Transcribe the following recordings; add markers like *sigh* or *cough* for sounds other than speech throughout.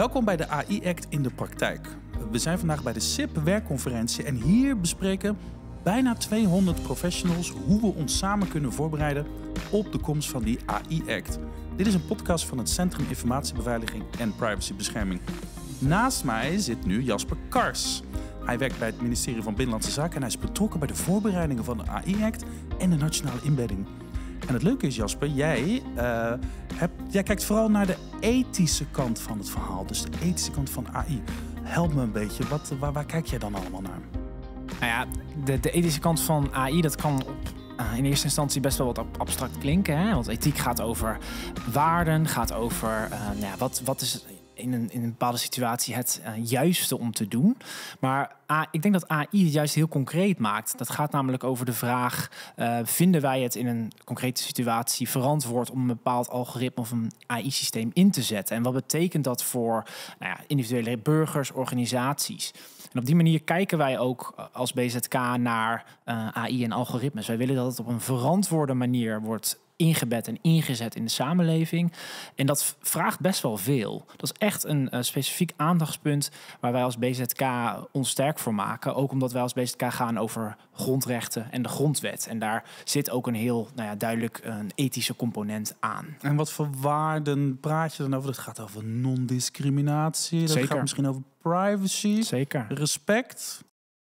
Welkom bij de AI Act in de praktijk. We zijn vandaag bij de SIP werkconferentie en hier bespreken bijna 200 professionals hoe we ons samen kunnen voorbereiden op de komst van die AI Act. Dit is een podcast van het Centrum Informatiebeveiliging en Privacybescherming. Naast mij zit nu Jasper Kars. Hij werkt bij het ministerie van Binnenlandse Zaken en hij is betrokken bij de voorbereidingen van de AI Act en de nationale inbedding. En het leuke is, Jasper, jij, eh, jij kijkt vooral naar de ethische kant van het verhaal. Dus de ethische kant van AI. Help me een beetje, Wat, waar, kijk jij dan allemaal naar? Nou ja, de, de ethische kant van AI, dat kan eh, in eerste instantie best wel wat abstract klinken. Hè? Want ethiek gaat over waarden, gaat over eh, nou ja, wat, wat is in een, in een bepaalde situatie het eh, juiste om te doen. Maar ik denk dat AI het juist heel concreet maakt. Dat gaat namelijk over de vraag: uh, vinden wij het in een concrete situatie verantwoord om een bepaald algoritme of een AI-systeem in te zetten? En wat betekent dat voor nou ja, individuele burgers, organisaties? En op die manier kijken wij ook eh, als BZK naar AI en algoritmes. Wij willen dat het op een verantwoorde manier wordt ingebed en ingezet in de samenleving. En dat vraagt best wel veel. Dat is echt een eh, specifiek aandachtspunt waar wij als BZK ons sterk voor maken. Ook omdat wij als BZK gaan over grondrechten en de grondwet. En daar zit ook een heel nou ja, duidelijk een ethische component aan. En wat voor waarden praat je dan over? Dat gaat over non-discriminatie. Dat Zeker. gaat misschien over privacy. Zeker. Respect.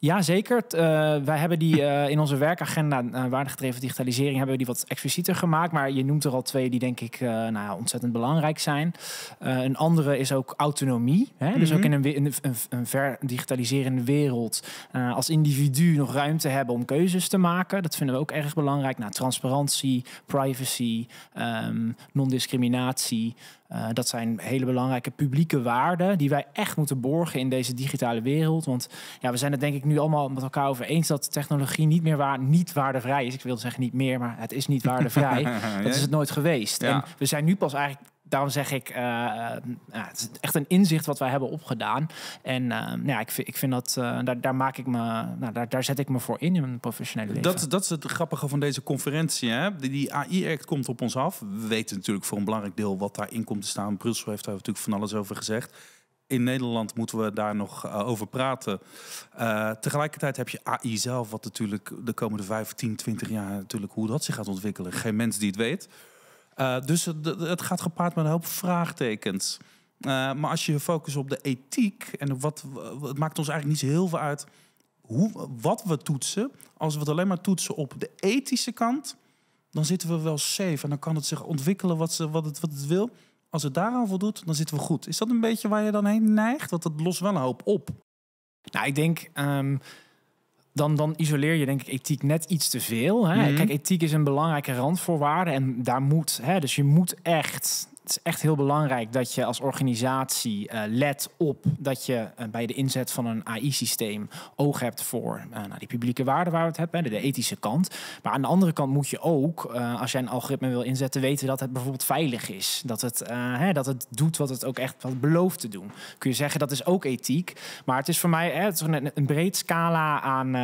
Ja, zeker. Eh, wij hebben die eh, in onze werkagenda uh, eh, waardegedreven digitalisering hebben we die wat explicieter gemaakt. Maar je noemt er al twee die denk ik nou ontzettend belangrijk zijn. een andere is ook autonomie. Hè? Dus mhm. ook in een, een, een ver digitaliserende wereld als individu nog ruimte hebben om keuzes te maken. Dat vinden we ook erg belangrijk. Nou, transparantie, privacy, um, non-discriminatie. Eh, dat zijn hele belangrijke publieke waarden die wij echt moeten borgen in deze digitale wereld. Want ja, we zijn het denk ik nu allemaal met elkaar over eens dat technologie niet meer waar, niet waardevrij is. Ik wil zeggen niet meer, maar het is niet *laughs* waardevrij. dat is het nooit geweest. En we zijn nu pas eigenlijk daarom zeg ik, eh, eh, het is echt een inzicht wat wij hebben opgedaan. En eh, ja, ik, vind, ik vind dat, daar, daar, maak ik me, nou, daar, daar zet ik me voor in in mijn professionele leven. Dat, dat is het grappige van deze conferentie. Hè? Die, AI-act komt op ons af. We weten natuurlijk voor een belangrijk deel wat daarin komt te staan. Brussel heeft daar natuurlijk van alles over gezegd. In Nederland moeten we daar nog over praten. tegelijkertijd heb je AI zelf, wat natuurlijk de komende 5, 10, 20 jaar natuurlijk hoe dat zich gaat ontwikkelen. Geen mens die het weet. Eh, dus het, het, gaat gepaard met een hoop vraagtekens. Eh, maar als je je focust op de ethiek en wat, het maakt ons eigenlijk niet zo heel veel uit hoe, wat we toetsen. Als we het alleen maar toetsen op de ethische kant, dan zitten we wel safe en dan kan het zich ontwikkelen wat, ze, wat, het, wat het wil. Als het daaraan voldoet, dan zitten we goed. Is dat een beetje waar je dan heen neigt? Want dat lost wel een hoop op. Nou, ik denk. Ehm, dan, dan isoleer je denk ik ethiek net iets te veel. Hè? Mhm. Kijk, ethiek is een belangrijke randvoorwaarde en daar moet, hè, dus je moet echt het is echt heel belangrijk dat je als organisatie eh, let op dat je eh, bij de inzet van een AI-systeem oog hebt voor eh, nou, die publieke waarden waar we het hebben, de, ethische kant. Maar aan de andere kant moet je ook, als jij een algoritme wil inzetten, weten dat het bijvoorbeeld veilig is. Dat het, hè, dat het doet wat het ook echt wat belooft te doen. Kun je zeggen dat is ook ethiek. Maar het is voor mij hè, het is een, breed scala aan,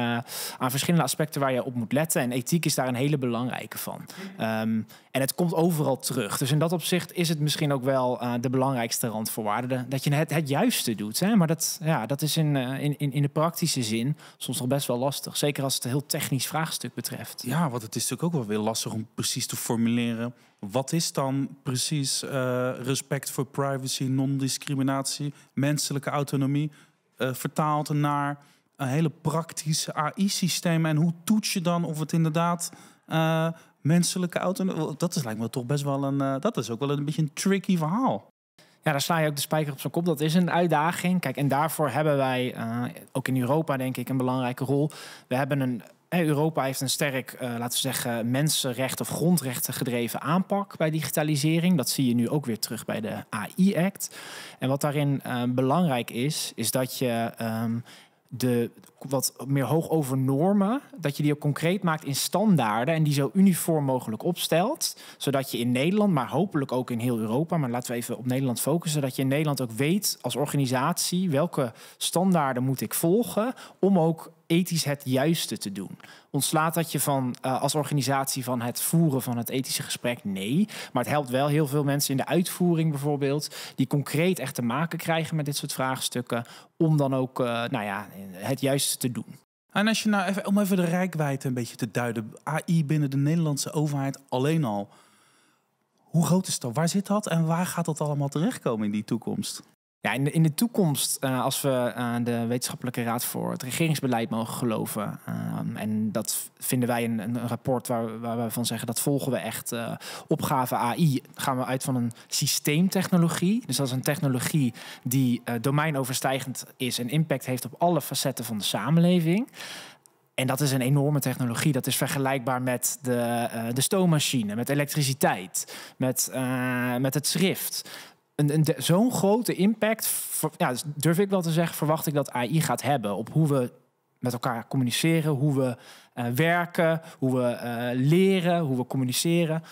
aan verschillende aspecten waar je op moet letten. En ethiek is daar een hele belangrijke van. Ehm, en het komt overal terug. Dus in dat opzicht is het misschien ook wel eh, de belangrijkste randvoorwaarde. Dat je het, het juiste doet. Hè? Maar dat, ja, dat is eh, in, in, in de praktische zin soms nog best wel lastig. Zeker als het een heel technisch vraagstuk betreft. Ja, want het is natuurlijk ook wel weer lastig om precies te formuleren. Wat is dan precies eh, respect voor privacy, non-discriminatie, menselijke autonomie? vertaald naar een hele praktische AI-systeem. En hoe toets je dan of het inderdaad menselijke autonomie. Dat is, lijkt me toch best wel een. Eh, dat is ook wel een beetje een tricky verhaal. Ja, daar sla je ook de spijker op zijn kop. Dat is een uitdaging. Kijk, en daarvoor hebben wij eh, ook in Europa, denk ik, een belangrijke rol. We hebben een. Europa heeft een sterk, eh, laten we zeggen, mensenrecht of grondrechten gedreven aanpak bij digitalisering. Dat zie je nu ook weer terug bij de AI-act. En wat daarin belangrijk is, is dat je ehm, de wat meer hoog over normen, dat je die ook concreet maakt in standaarden en die zo uniform mogelijk opstelt, zodat je in Nederland, maar hopelijk ook in heel Europa, maar laten we even op Nederland focussen, dat je in Nederland ook weet als organisatie welke standaarden moet ik volgen om ook ethisch het juiste te doen. Ontslaat dat je van eh, als organisatie van het voeren van het ethische gesprek? Nee. Maar het helpt wel heel veel mensen in de uitvoering bijvoorbeeld, die concreet echt te maken krijgen met dit soort vraagstukken, om dan ook eh, nou ja, het juiste te doen. En als je nou even, om even de rijkwijde een beetje te duiden, AI binnen de Nederlandse overheid alleen al. Hoe groot is dat? Waar zit dat en waar gaat dat allemaal terechtkomen in die toekomst? Ja, in de, in de toekomst, eh, als we uh, de Wetenschappelijke Raad voor het Regeringsbeleid mogen geloven. Ehm, en dat vinden wij een, een rapport waar, waar we van zeggen dat volgen we echt. Uh, opgave AI gaan we uit van een systeemtechnologie. Dus dat is een technologie die domeinoverstijgend is en impact heeft op alle facetten van de samenleving. En dat is een enorme technologie. Dat is vergelijkbaar met de, de stoommachine, met elektriciteit, met, met het schrift een, zo'n grote impact, ja, dus durf ik wel te zeggen, verwacht ik dat AI gaat hebben op hoe we met elkaar communiceren, hoe we eh, werken, hoe we eh, leren, hoe we communiceren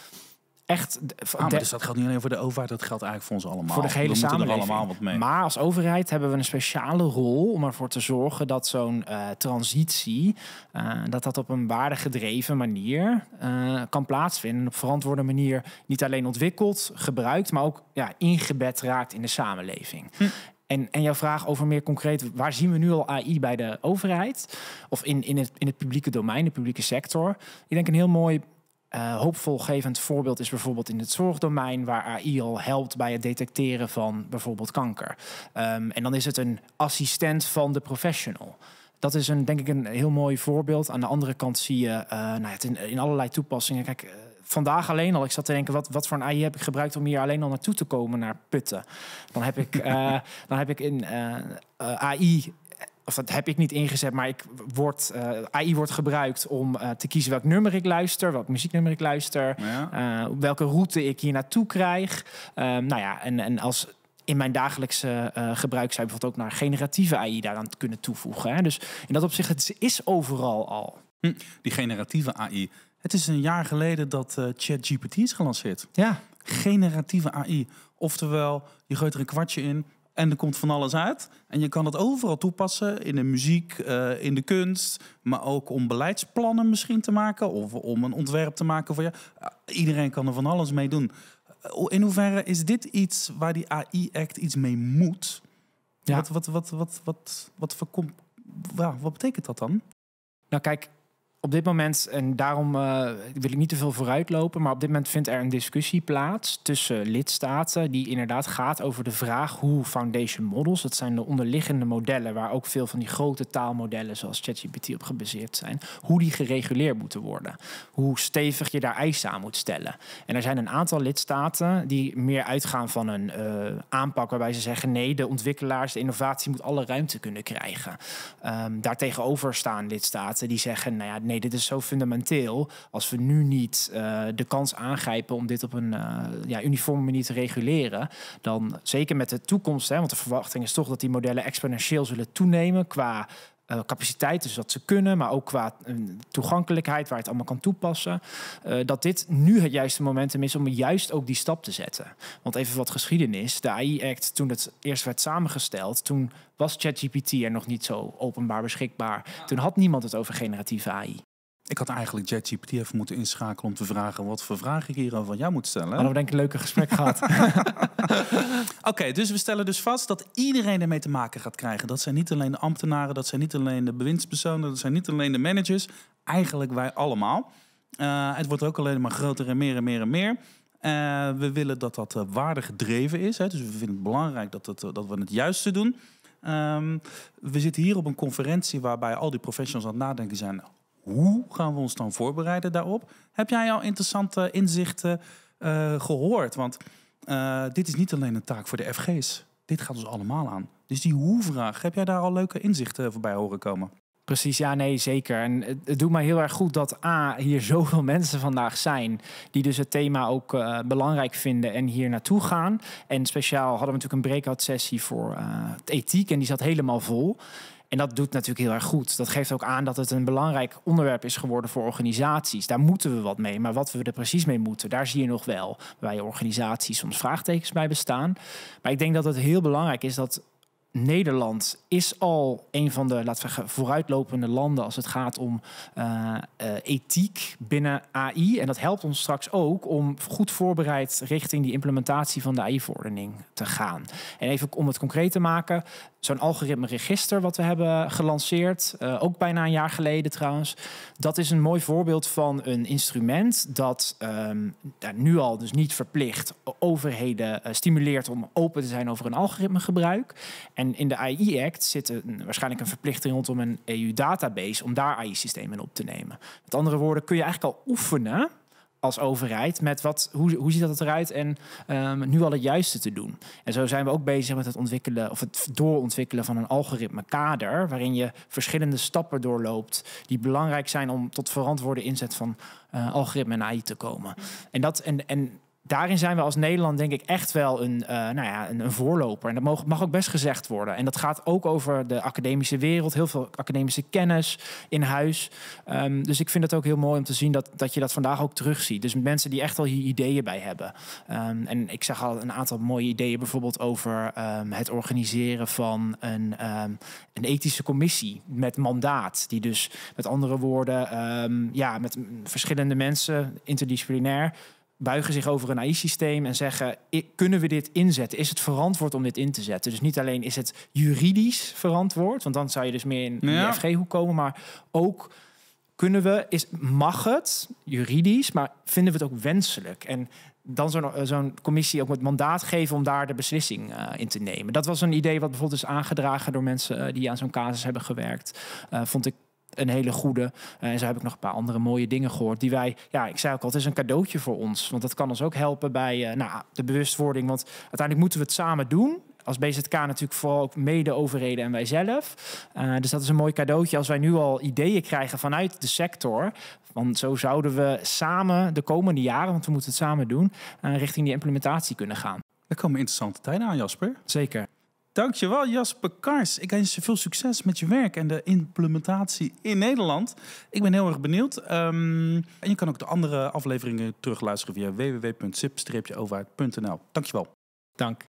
echt... Ah, dus dat geldt niet alleen voor de overheid, dat geldt eigenlijk voor ons allemaal. Voor de hele samenleving. allemaal wat mee. Maar als overheid hebben we een speciale rol om ervoor te zorgen dat zo'n eh, transitie, eh, dat dat op een waardegedreven manier eh, kan plaatsvinden. Op verantwoorde manier niet alleen ontwikkeld, gebruikt, maar ook ja, ingebed raakt in de samenleving. Hm. En, en, jouw vraag over meer concreet, waar zien we nu al AI bij de overheid? Of in, in, het, in het publieke domein, de publieke sector? Ik denk een heel mooi uh, hoopvolgevend voorbeeld is bijvoorbeeld in het zorgdomein, waar AI al helpt bij het detecteren van bijvoorbeeld kanker. Ehm, en dan is het een assistent van de professional. Dat is een, denk ik een heel mooi voorbeeld. Aan de andere kant zie je eh, nou, het in, allerlei toepassingen. Kijk, eh, vandaag alleen al, ik zat te denken, wat, wat voor een AI heb ik gebruikt om hier alleen al naartoe te komen naar putten? Dan heb ik, *laughs* dan heb ik in AI of dat heb ik niet ingezet, maar ik wordt eh, AI wordt gebruikt om eh, te kiezen welk nummer ik luister, welk muzieknummer ik luister, eh, welke route ik hier naartoe krijg. Ehm, nou ja, en, en als in mijn dagelijkse gebruik zou je bijvoorbeeld ook naar generatieve AI daaraan kunnen toevoegen. Hè? Dus in dat opzicht, het is overal al. Hm, die generatieve AI. Het is een jaar geleden dat ChatGPT is gelanceerd. Ja. Generatieve AI. Oftewel, je gooit er een kwartje in, en er komt van alles uit. En je kan het overal toepassen. In de muziek, eh, in de kunst. Maar ook om beleidsplannen misschien te maken. Of om een ontwerp te maken voor je. Eh, iedereen kan er van alles mee doen. Eh, in hoeverre is dit iets waar die AI-act iets mee moet? Ja. Wat, wat, wat, wat, wat, wat, wat, wat, wat, wat betekent dat dan? Nou kijk, op dit moment, en daarom eh, wil ik niet te veel vooruitlopen, maar op dit moment vindt er een discussie plaats tussen lidstaten die inderdaad gaat over de vraag hoe foundation models, dat zijn de onderliggende modellen waar ook veel van die grote taalmodellen zoals ChatGPT op gebaseerd zijn, hoe die gereguleerd moeten worden. Hoe stevig je daar eisen aan moet stellen. En er zijn een aantal lidstaten die meer uitgaan van een eh, aanpak waarbij ze zeggen nee, de ontwikkelaars, de innovatie moet alle ruimte kunnen krijgen. Um, daartegenover staan lidstaten die zeggen, nou ja, nee, dit is zo fundamenteel. Als we nu niet eh, de kans aangrijpen om dit op een eh, ja, uniforme manier te reguleren, dan zeker met de toekomst, hè, want de verwachting is toch dat die modellen exponentieel zullen toenemen qua eh, capaciteit, dus wat ze kunnen, maar ook qua eh, toegankelijkheid, waar het allemaal kan toepassen, eh, dat dit nu het juiste momentum is om juist ook die stap te zetten. Want even wat geschiedenis, de AI-act, toen het eerst werd samengesteld, toen was ChatGPT er nog niet zo openbaar beschikbaar. Toen had niemand het over generatieve AI. Ik had eigenlijk ChatGPT even moeten inschakelen om te vragen wat voor vraag ik hier van jou moet stellen. Hadden we denk ik een leuke gesprek *laughs* gehad. Oké, dus we stellen dus vast dat iedereen ermee te maken gaat krijgen. Dat zijn niet alleen de ambtenaren, dat zijn niet alleen de bewindspersonen, dat zijn niet alleen de managers. Eigenlijk wij allemaal. Eh, het wordt ook alleen maar groter en meer en meer en meer. Eh, we willen dat dat uh, gedreven is. Hè? Dus we vinden het belangrijk dat, het, dat we het juiste doen. Ehm, we zitten hier op een conferentie waarbij al die professionals aan het nadenken zijn hoe gaan we ons dan voorbereiden daarop? Heb jij al interessante inzichten eh, gehoord? Want eh, dit is niet alleen een taak voor de FG's. Dit gaat ons allemaal aan. Dus die hoe-vraag, heb jij daar al leuke inzichten voorbij horen komen? Precies, ja, nee, zeker. En het, doet mij heel erg goed dat A, hier *laughs* zoveel mensen vandaag zijn. die dus het thema ook eh, belangrijk vinden en hier naartoe gaan. En speciaal hadden we natuurlijk een breakout sessie voor ethiek. en die zat helemaal vol. En dat doet natuurlijk heel erg goed. Dat geeft ook aan dat het een belangrijk onderwerp is geworden voor organisaties. Daar moeten we wat mee. Maar wat we er precies mee moeten, daar zie je nog wel je organisaties soms vraagtekens bij bestaan. Maar ik denk dat het heel belangrijk is dat Nederland is al een van de laten we zeggen, vooruitlopende landen als het gaat om eh, eh, ethiek binnen AI. En dat helpt ons straks ook om goed voorbereid richting die implementatie van de AI-verordening te gaan. En even om het concreet te maken, zo'n register, wat we hebben gelanceerd, eh, ook bijna een jaar geleden trouwens, dat is een mooi voorbeeld van een instrument dat ehm, nu al dus niet verplicht overheden stimuleert om open te zijn over een algoritmegebruik. En in de AI-act zit een, waarschijnlijk een verplichting rondom een EU-database om daar AI-systemen op te nemen. Met andere woorden, kun je eigenlijk al oefenen als overheid met wat, hoe, hoe ziet dat eruit en ehm, nu al het juiste te doen. En zo zijn we ook bezig met het ontwikkelen of het doorontwikkelen van een algoritme kader waarin je verschillende stappen doorloopt die belangrijk zijn om tot verantwoorde inzet van uh, algoritme en AI te komen. En dat en, en daarin zijn we als Nederland denk ik echt wel een, eh, nou ja, een, voorloper. En dat mag, mag, ook best gezegd worden. En dat gaat ook over de academische wereld. Heel veel academische kennis in huis. Ehm, dus ik vind het ook heel mooi om te zien dat, dat je dat vandaag ook terugziet. Dus mensen die echt al hier ideeën bij hebben. Ehm, en ik zag al een aantal mooie ideeën bijvoorbeeld over ehm, het organiseren van een, een ethische commissie met mandaat. Die dus met andere woorden ja, met verschillende mensen interdisciplinair buigen zich over een AI-systeem en zeggen: kunnen we dit inzetten? Is het verantwoord om dit in te zetten? Dus niet alleen is het juridisch verantwoord, want dan zou je dus meer in, de FG-hoek komen, maar ook kunnen we, is, mag het juridisch, maar vinden we het ook wenselijk? En dan zo'n eh, zo'n commissie ook het mandaat geven om daar de beslissing eh, in te nemen. Dat was een idee wat bijvoorbeeld is aangedragen door mensen eh, die aan zo'n casus hebben gewerkt. vond ik een hele goede. Eh, en zo heb ik nog een paar andere mooie dingen gehoord. Die wij, ja, ik zei ook al, het is een cadeautje voor ons. Want dat kan ons ook helpen bij eh, nou, de bewustwording. Want uiteindelijk moeten we het samen doen als BZK natuurlijk vooral ook mede overheden en wij zelf. Eh, dus dat is een mooi cadeautje als wij nu al ideeën krijgen vanuit de sector. Want zo zouden we samen de komende jaren, want we moeten het samen doen, richting die implementatie kunnen gaan. Er komen interessante tijden aan, Jasper. Zeker. Dankjewel Jasper Kars. Ik wens je veel succes met je werk en de implementatie in Nederland. Ik ben heel erg benieuwd. Ehm, en je kan ook de andere afleveringen terugluisteren via www.sip-overheid.nl. Dankjewel. Dank.